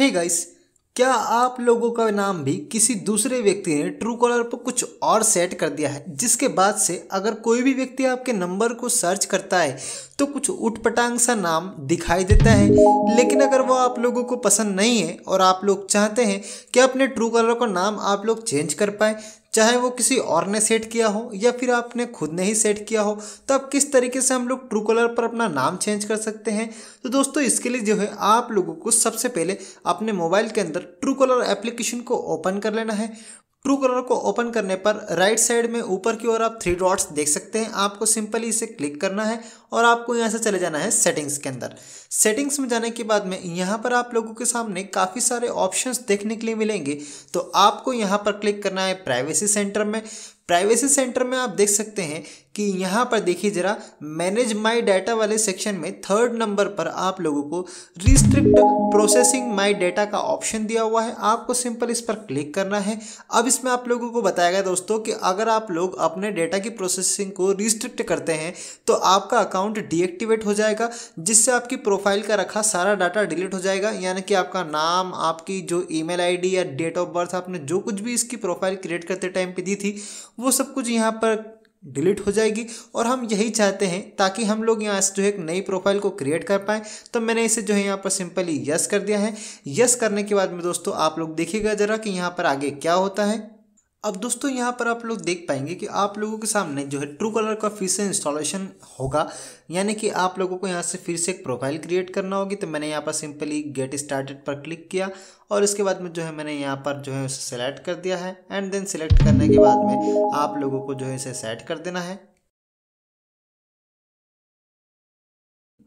हे hey guys क्या आप लोगों का नाम भी किसी दूसरे व्यक्ति ने ट्रू कॉलर पर कुछ और सेट कर दिया है जिसके बाद से अगर कोई भी व्यक्ति आपके नंबर को सर्च करता है तो कुछ उठपटांग सा नाम दिखाई देता है लेकिन अगर वो आप लोगों को पसंद नहीं है और आप लोग चाहते हैं कि अपने ट्रू कॉलर का नाम आप लोग चेंज कर पाए चाहे वो किसी और ने सेट किया हो या फिर आपने खुद ने ही सेट किया हो तो आप किस तरीके से हम लोग ट्रू कलर पर अपना नाम चेंज कर सकते हैं तो दोस्तों इसके लिए जो है आप लोगों को सबसे पहले अपने मोबाइल के अंदर ट्रू कलर एप्लीकेशन को ओपन कर लेना है ट्रू कलर को ओपन करने पर राइट साइड में ऊपर की ओर आप थ्री डॉट्स देख सकते हैं आपको सिंपली इसे क्लिक करना है और आपको यहाँ से चले जाना है सेटिंग्स के अंदर सेटिंग्स में जाने के बाद में यहाँ पर आप लोगों के सामने काफ़ी सारे ऑप्शंस देखने के लिए मिलेंगे तो आपको यहाँ पर क्लिक करना है प्राइवेसी सेंटर में प्राइवेसी सेंटर में आप देख सकते हैं कि यहाँ पर देखिए ज़रा मैनेज माय डाटा वाले सेक्शन में थर्ड नंबर पर आप लोगों को रिस्ट्रिक्ट प्रोसेसिंग माय डाटा का ऑप्शन दिया हुआ है आपको सिंपल इस पर क्लिक करना है अब इसमें आप लोगों को बताया गया दोस्तों कि अगर आप लोग अपने डाटा की प्रोसेसिंग को रिस्ट्रिक्ट करते हैं तो आपका अकाउंट डीएक्टिवेट हो जाएगा जिससे आपकी प्रोफाइल का रखा सारा डाटा डिलीट हो जाएगा यानी कि आपका नाम आपकी जो ई आईडी या डेट ऑफ बर्थ आपने जो कुछ भी इसकी प्रोफाइल क्रिएट करते टाइम पर दी थी वो सब कुछ यहाँ पर डिलीट हो जाएगी और हम यही चाहते हैं ताकि हम लोग यहाँ से जो है एक नई प्रोफाइल को क्रिएट कर पाएँ तो मैंने इसे जो है यहाँ पर सिंपली यस कर दिया है यस करने के बाद में दोस्तों आप लोग देखिएगा ज़रा कि यहाँ पर आगे क्या होता है अब दोस्तों यहाँ पर आप लोग देख पाएंगे कि आप लोगों के सामने जो है ट्रू कलर का फिर से इंस्टॉलेशन होगा यानी कि आप लोगों को यहाँ से फिर से एक प्रोफाइल क्रिएट करना होगी तो मैंने यहाँ पर सिंपली गेट स्टार्टेड पर क्लिक किया और इसके बाद में जो है मैंने यहाँ पर जो है उसे सेलेक्ट कर दिया है एंड देन सेलेक्ट करने के बाद में आप लोगों को जो है इसे सेट कर देना है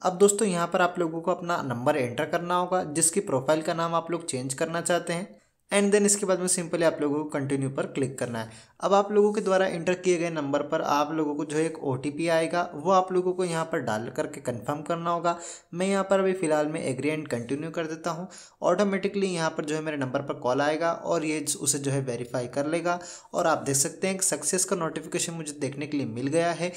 अब दोस्तों यहाँ पर आप लोगों को अपना नंबर एंटर करना होगा जिसकी प्रोफाइल का नाम आप लोग चेंज करना चाहते हैं एंड देन इसके बाद में सिंपली आप लोगों को कंटिन्यू पर क्लिक करना है अब आप लोगों के द्वारा इंटर किए गए नंबर पर आप लोगों को जो एक ओ आएगा वो आप लोगों को यहाँ पर डाल करके कंफर्म करना होगा मैं यहाँ पर अभी फ़िलहाल में एग्री एंड कंटिन्यू कर देता हूँ ऑटोमेटिकली यहाँ पर जो है मेरे नंबर पर कॉल आएगा और ये उसे जो है वेरीफाई कर लेगा और आप देख सकते हैं कि सक्सेस का नोटिफिकेशन मुझे देखने के लिए मिल गया है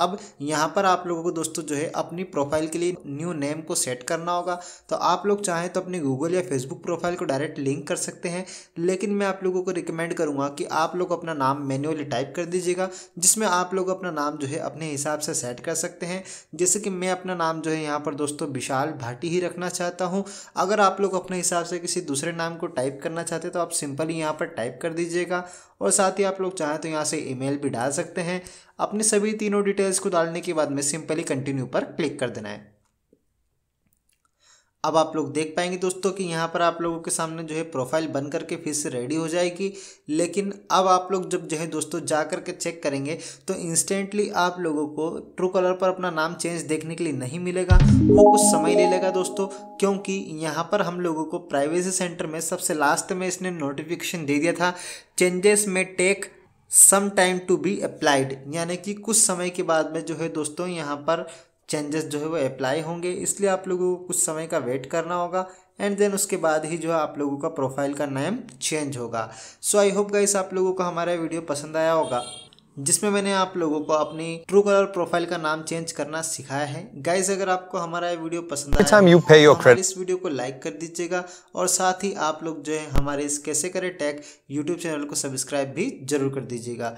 अब यहाँ पर आप लोगों को दोस्तों जो है अपनी प्रोफाइल के लिए न्यू नेम को सेट करना होगा तो आप लोग चाहें तो अपने गूगल या फेसबुक प्रोफाइल को डायरेक्ट लिंक कर सकते हैं लेकिन मैं आप लोगों को रिकमेंड करूँगा कि आप लोग अपना नाम मैन्युअली टाइप कर दीजिएगा जिसमें आप लोग अपना नाम जो है अपने हिसाब से सेट कर सकते हैं जैसे कि मैं अपना नाम जो है यहाँ पर दोस्तों विशाल भाटी ही रखना चाहता हूँ अगर आप लोग अपने हिसाब से किसी दूसरे नाम को टाइप करना चाहते तो आप सिंपली यहाँ पर टाइप कर दीजिएगा और साथ ही आप लोग चाहें तो यहाँ से ईमेल भी डाल सकते हैं अपने सभी तीनों डिटेल्स को डालने के बाद में सिंपली कंटिन्यू पर क्लिक कर देना है अब आप लोग देख पाएंगे दोस्तों कि यहाँ पर आप लोगों के सामने जो है प्रोफाइल बन करके फिर से रेडी हो जाएगी लेकिन अब आप लोग जब जो है दोस्तों जा कर के चेक करेंगे तो इंस्टेंटली आप लोगों को ट्रू कलर पर अपना नाम चेंज देखने के लिए नहीं मिलेगा वो कुछ समय ले लेगा दोस्तों क्योंकि यहाँ पर हम लोगों को प्राइवेसी सेंटर में सबसे लास्ट में इसने नोटिफिकेशन दे दिया था चेंजेस में take some time to be applied यानी कि कुछ समय के बाद में जो है दोस्तों यहाँ पर चेंजेस जो है वो अप्लाई होंगे इसलिए आप लोगों को कुछ समय का वेट करना होगा एंड देन उसके बाद ही जो है आप लोगों का प्रोफाइल का नेम चेंज होगा सो आई होप गाइस आप लोगों को हमारा वीडियो पसंद आया होगा जिसमें मैंने आप लोगों को अपनी ट्रू कलर प्रोफाइल का नाम चेंज करना सिखाया है गाइज अगर आपको हमारा ये वीडियो पसंद आया तो इस वीडियो को लाइक कर दीजिएगा और साथ ही आप लोग जो है हमारे इस कैसे करें टैग यूट्यूब चैनल को सब्सक्राइब भी जरूर कर दीजिएगा